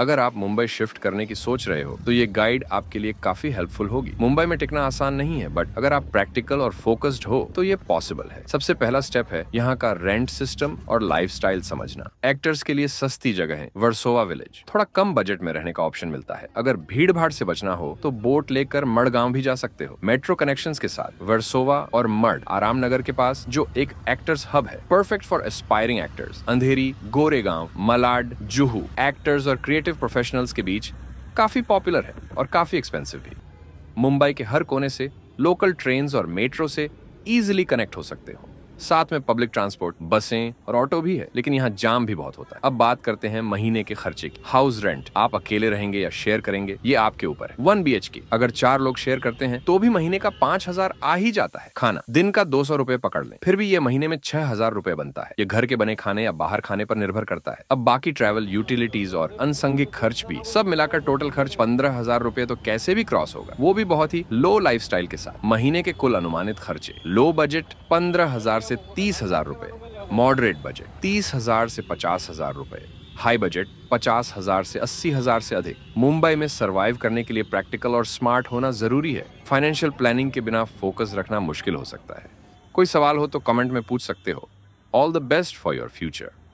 अगर आप मुंबई शिफ्ट करने की सोच रहे हो तो ये गाइड आपके लिए काफी हेल्पफुल होगी मुंबई में टिकना आसान नहीं है बट अगर आप प्रैक्टिकल और फोकस्ड हो तो ये पॉसिबल है सबसे पहला स्टेप है यहाँ का रेंट सिस्टम और लाइफ समझना एक्टर्स के लिए सस्ती जगह है वर्सोवा विलेज थोड़ा कम बजट में रहने का ऑप्शन मिलता है अगर भीड़ भाड़ से बचना हो तो बोट लेकर मड़गांव भी जा सकते हो मेट्रो कनेक्शन के साथ वर्सोवा और मड आरामनगर के पास जो एक एक्टर्स हब है perfect for aspiring actors Andheri Goregaon Malad Juhu actors और क्रिएटर क्रिएटिव प्रोफेशनल्स के बीच काफ़ी पॉपुलर है और काफ़ी एक्सपेंसिव भी मुंबई के हर कोने से लोकल ट्रेन और मेट्रो से इजिली कनेक्ट हो सकते हो साथ में पब्लिक ट्रांसपोर्ट बसें और ऑटो भी है लेकिन यहाँ जाम भी बहुत होता है अब बात करते हैं महीने के खर्चे की हाउस रेंट आप अकेले रहेंगे या शेयर करेंगे ये आपके ऊपर है वन बी एच के अगर चार लोग शेयर करते हैं तो भी महीने का पाँच हजार आ ही जाता है खाना दिन का दो सौ रूपए पकड़ लें फिर भी ये महीने में छह हजार रूपए बनता है ये घर के बने खाने या बाहर खाने पर निर्भर करता है अब बाकी ट्रेवल यूटिलिटीज और अनसंगिक खर्च भी सब मिलाकर टोटल खर्च पंद्रह हजार रूपए तो कैसे भी क्रॉस होगा वो भी बहुत ही लो लाइफ के साथ महीने के कुल अनुमानित खर्चे लो बजट पंद्रह हजार से तीस हजार रुपये मॉडरेट बजट तीस हजार से पचास हजार रुपए हाई बजट पचास हजार से अस्सी हजार से अधिक मुंबई में सरवाइव करने के लिए प्रैक्टिकल और स्मार्ट होना जरूरी है फाइनेंशियल प्लानिंग के बिना फोकस रखना मुश्किल हो सकता है कोई सवाल हो तो कमेंट में पूछ सकते हो all the best for your future